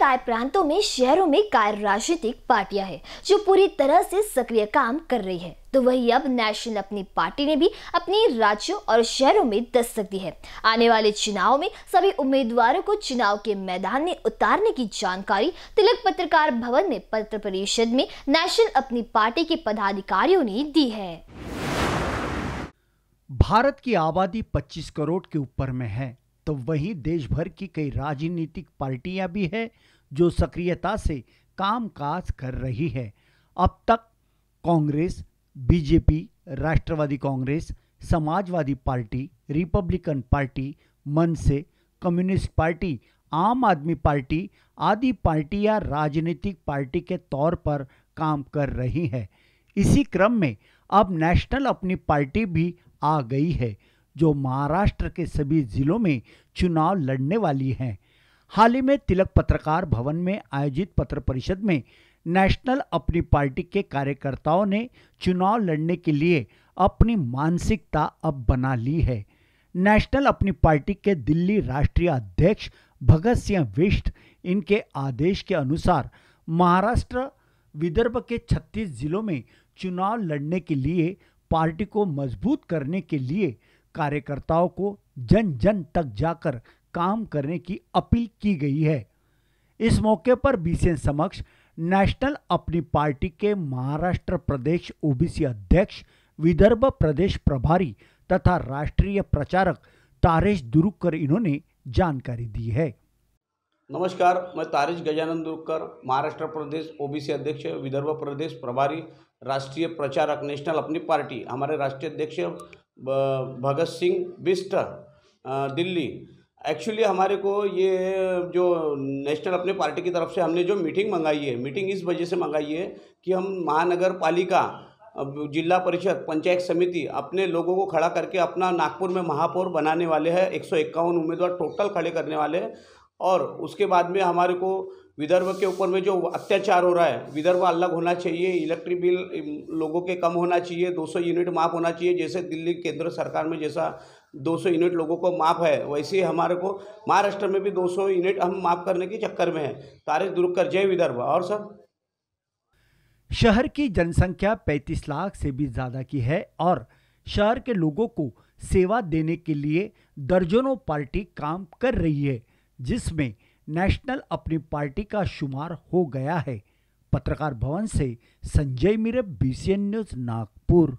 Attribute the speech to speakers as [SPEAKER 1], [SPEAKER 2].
[SPEAKER 1] गाय प्रांतों में शहरों में गाय राजनीतिक पार्टियां हैं जो पूरी तरह से सक्रिय काम कर रही है तो वही अब नेशनल अपनी पार्टी ने भी अपने राज्यों और शहरों में दस्तक दी है आने वाले चुनाव में सभी उम्मीदवारों को चुनाव के मैदान में उतारने की जानकारी तिलक पत्रकार भवन में पत्र परिषद में नेशनल अपनी पार्टी के पदाधिकारियों ने दी है
[SPEAKER 2] भारत की आबादी 25 करोड़ के ऊपर में है तो वहीं देश भर की कई राजनीतिक पार्टियां भी हैं जो सक्रियता से कामकाज कर रही है अब तक Congress BJP Rashtravadi Congress Samajwadi Party Republican Party MNS Communist Party Aam Aadmi party आदि पार्टियां राजनीतिक पार्टी के तौर पर काम कर रही है इसी क्रम में अब नेशनल अपनी पार्टी भी आ गई है जो महाराष्ट्र के सभी जिलों में चुनाव लड़ने वाली हैं हाल ही में तिलक पत्रकार भवन में आयोजित पत्र परिषद में नेशनल अपनी पार्टी के कार्यकर्ताओं ने चुनाव लड़ने के लिए अपनी मानसिकता अब बना ली है नेशनल अपनी पार्टी के दिल्ली राष्ट्रीय अध्यक्ष भगत सिंह विष्ट इनके आदेश के अनुसार महाराष्ट्र विदर्भ के 36 जिलों में चुनाव लड़ने के लिए पार्टी को मजबूत करने के लिए कार्यकर्ताओं को जन जन तक जाकर काम करने की अपील की गई है इस मौके पर बीसीएन समक्ष नेशनल अपनी पार्टी के महाराष्ट्र प्रदेश ओबीसी अध्यक्ष विदर्भ प्रदेश प्रभारी तथा राष्ट्रीय प्रचारक तारेश दुरुकर इन्होंने जानकारी दी है
[SPEAKER 3] नमस्कार मैं तारेश गजानंद दुरुकर महाराष्ट्र प्रदेश ओबीसी अध्यक्ष विदर्भ प्रदेश प्रभारी राष्ट्रीय प्रचारक नेशनल अपनी पार्टी हमारे राष्ट्रीय अध्यक्ष भगत सिंह बिस्ट दिल्ली एक्चुअली हमारे को ये जो नेशनल अपने पार्टी की तरफ से हमने जो मीटिंग मंगाई है मीटिंग इस वजह से मंगाई है कि हम महानगर पालिका जिला परिषद पंचायत समिति अपने लोगों को खड़ा करके अपना नागपुर में महापौर बनाने वाले हैं एक उम्मीदवार टोटल खड़े करने वाले हैं और उसके बाद में हमारे को विदर्भ के ऊपर में जो अत्याचार हो रहा है विदर्भ अलग होना चाहिए इलेक्ट्रिक बिल लोगों के कम होना चाहिए 200 यूनिट माफ होना चाहिए जैसे दिल्ली केंद्र सरकार में जैसा 200 यूनिट लोगों को माफ है वैसे हमारे को महाराष्ट्र में भी 200 यूनिट हम माफ करने के चक्कर में हैं तारिक कर जय विदर्भ और सर
[SPEAKER 2] शहर की जनसंख्या पैंतीस लाख से भी ज़्यादा की है और शहर के लोगों को सेवा देने के लिए दर्जनों पार्टी काम कर रही है जिसमें नेशनल अपनी पार्टी का शुमार हो गया है पत्रकार भवन से संजय मीरे बीसीएन न्यूज़ नागपुर